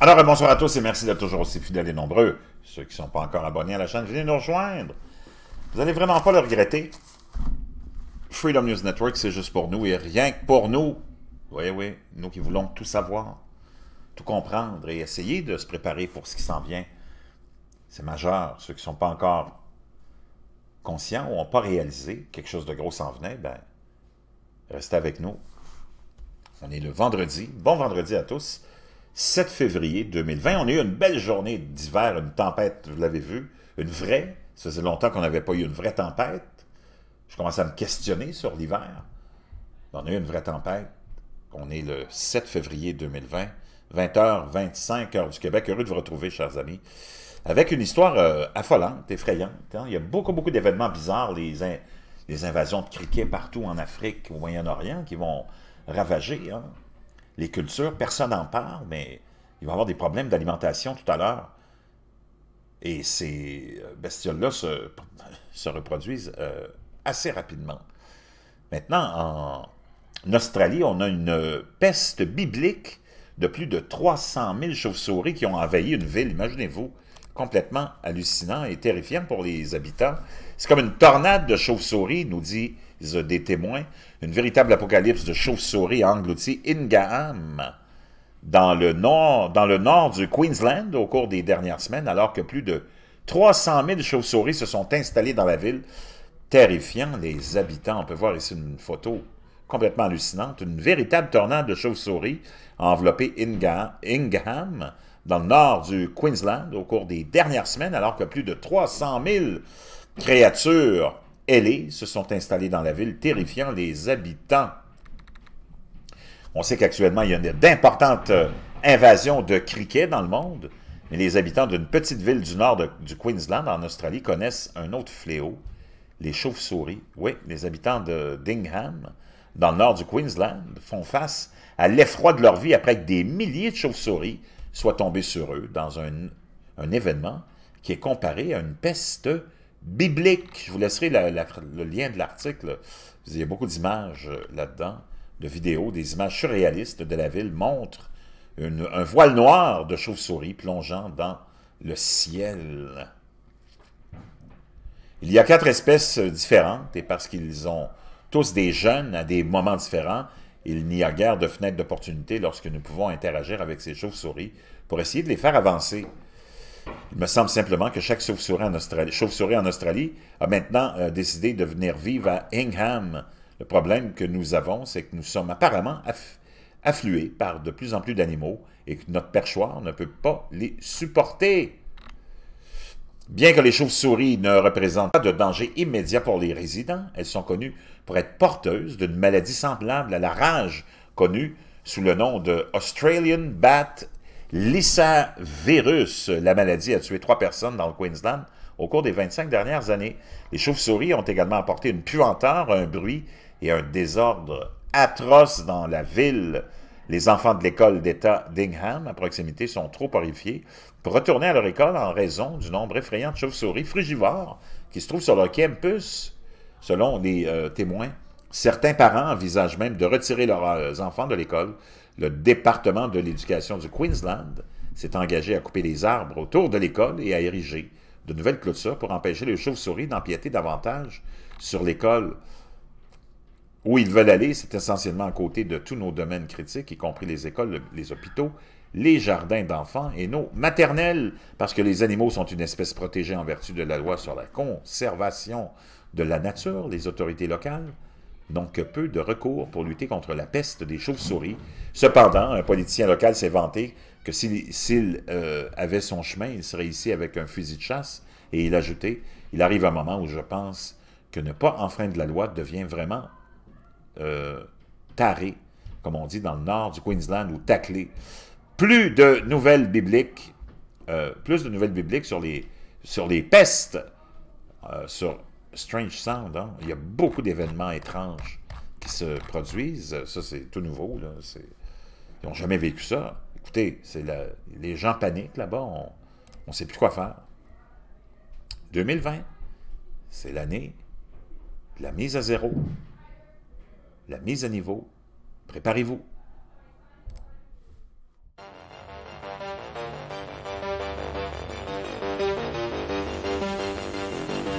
Alors, euh, bonsoir à tous et merci d'être toujours aussi fidèles et nombreux. Ceux qui ne sont pas encore abonnés à la chaîne, venez nous rejoindre. Vous n'allez vraiment pas le regretter. Freedom News Network, c'est juste pour nous et rien que pour nous. Oui, oui, nous qui voulons tout savoir, tout comprendre et essayer de se préparer pour ce qui s'en vient. C'est majeur. Ceux qui ne sont pas encore conscients ou n'ont pas réalisé quelque chose de gros s'en venait, ben, restez avec nous. On est le vendredi. Bon vendredi à tous. 7 février 2020. On a eu une belle journée d'hiver, une tempête, vous l'avez vu, une vraie. Ça faisait longtemps qu'on n'avait pas eu une vraie tempête. Je commence à me questionner sur l'hiver. On a eu une vraie tempête. On est le 7 février 2020, 20h25, heure du Québec. Heureux de vous retrouver, chers amis, avec une histoire euh, affolante, effrayante. Hein. Il y a beaucoup, beaucoup d'événements bizarres, les, les invasions de criquets partout en Afrique, au Moyen-Orient, qui vont ravager. Hein les cultures, personne n'en parle, mais il va y avoir des problèmes d'alimentation tout à l'heure. Et ces euh, bestioles-là se, reproduisent euh, assez rapidement. Maintenant, en Australie, on a une peste biblique de plus de 300 000 chauves-souris qui ont envahi une ville, imaginez-vous complètement hallucinant et terrifiant pour les habitants. C'est comme une tornade de chauves-souris, nous disent des témoins, une véritable apocalypse de chauves-souris a englouti Ingham dans le, nord, dans le nord du Queensland au cours des dernières semaines, alors que plus de 300 000 chauves-souris se sont installées dans la ville. Terrifiant, les habitants. On peut voir ici une photo complètement hallucinante. Une véritable tornade de chauves-souris enveloppée Ingham dans le nord du Queensland au cours des dernières semaines, alors que plus de 300 000 créatures ailées se sont installées dans la ville, terrifiant les habitants. On sait qu'actuellement, il y a d'importantes euh, invasions de criquets dans le monde, mais les habitants d'une petite ville du nord du Queensland, en Australie, connaissent un autre fléau, les chauves-souris. Oui, les habitants de Dingham, dans le nord du Queensland, font face à l'effroi de leur vie après que des milliers de chauves-souris soit tombé sur eux dans un, événement qui est comparé à une peste biblique. Je vous laisserai le lien de l'article. Il y a beaucoup d'images euh, là-dedans, de vidéos, des images surréalistes de la ville montrent un voile noir de chauves souris plongeant dans le ciel. Il y a quatre espèces différentes et parce qu'ils ont tous des jeunes à des moments différents, il n'y a guère de fenêtres d'opportunité lorsque nous pouvons interagir avec ces chauves-souris pour essayer de les faire avancer. Il me semble simplement que chaque chauve-souris en Australie, en Australie a maintenant euh, décidé de venir vivre à Ingham. Le problème que nous avons, c'est que nous sommes apparemment afflués par de plus en plus d'animaux et que notre perchoir ne peut pas les supporter. Bien que les chauves-souris ne représentent pas de danger immédiat pour les résidents, elles sont connues pour être porteuses d'une maladie semblable à la rage connue sous le nom de Australian Bat Lysavirus. La maladie a tué trois personnes dans le Queensland au cours des 25 dernières années. Les chauves-souris ont également apporté une puanteur, un bruit et un désordre atroce dans la ville les enfants de l'école d'État d'Ingham, à proximité, sont trop horrifiés pour retourner à leur école en raison du nombre effrayant de chauves-souris frugivores qui se trouvent sur leur campus, selon les euh, témoins. Certains parents envisagent même de retirer leurs euh, enfants de l'école. Le département de l'éducation du Queensland s'est engagé à couper les arbres autour de l'école et à ériger de nouvelles clôtures pour empêcher les chauves-souris d'empiéter davantage sur l'école où ils veulent aller, c'est essentiellement à côté de tous nos domaines critiques, y compris les écoles, les hôpitaux, les jardins d'enfants et nos maternelles, parce que les animaux sont une espèce protégée en vertu de la loi sur la conservation de la nature. Les autorités locales n'ont que peu de recours pour lutter contre la peste des chauves-souris. Cependant, un politicien local s'est vanté que s'il euh, avait son chemin, il serait ici avec un fusil de chasse, et il a ajouté, il arrive un moment où je pense que ne pas enfreindre la loi devient vraiment euh, taré comme on dit dans le nord du Queensland, ou taclé Plus de nouvelles bibliques, euh, plus de nouvelles bibliques sur les, sur les pestes, euh, sur Strange Sound. Hein. Il y a beaucoup d'événements étranges qui se produisent. Ça, c'est tout nouveau. Ils n'ont jamais vécu ça. Écoutez, c'est les gens paniquent là-bas. On ne sait plus quoi faire. 2020, c'est l'année de la mise à zéro la mise à niveau. Préparez-vous.